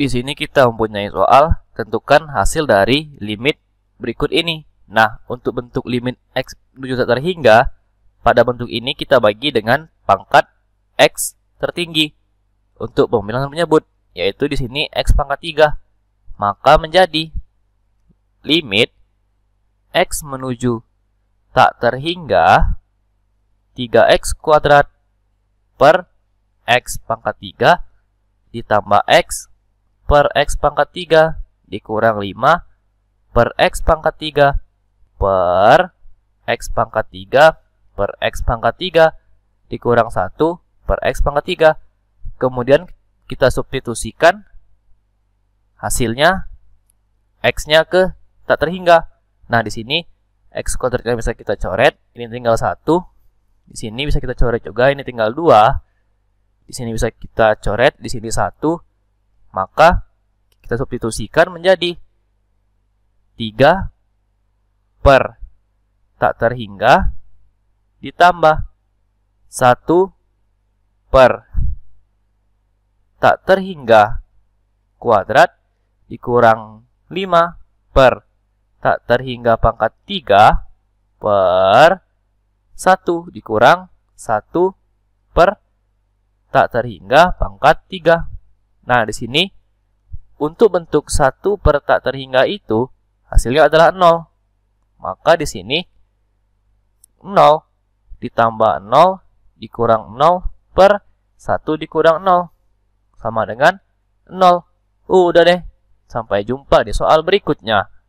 Di sini kita mempunyai soal tentukan hasil dari limit berikut ini. Nah, untuk bentuk limit x menuju tak terhingga, pada bentuk ini kita bagi dengan pangkat x tertinggi untuk pemilihan menyebut yaitu di sini x pangkat 3. Maka menjadi limit x menuju tak terhingga 3x kuadrat per x pangkat 3 ditambah x per X pangkat 3 dikurang 5 per X pangkat 3 per X pangkat 3 per X pangkat 3 dikurang 1 per X pangkat 3. Kemudian kita substitusikan hasilnya X-nya ke tak terhingga. Nah, di sini X kuadratnya bisa kita coret, ini tinggal 1. Di sini bisa kita coret juga, ini tinggal 2 di sini bisa kita coret, di sini 1 maka kita substitusikan menjadi 3 per tak terhingga ditambah 1 per tak terhingga kuadrat dikurang 5 per tak terhingga pangkat 3 per 1 dikurang 1 per tak terhingga pangkat 3. Nah, di sini untuk bentuk satu per tak terhingga itu hasilnya adalah nol Maka di sini 0 ditambah nol dikurang nol per satu dikurang nol Sama dengan nol. Uh, udah deh. Sampai jumpa di soal berikutnya.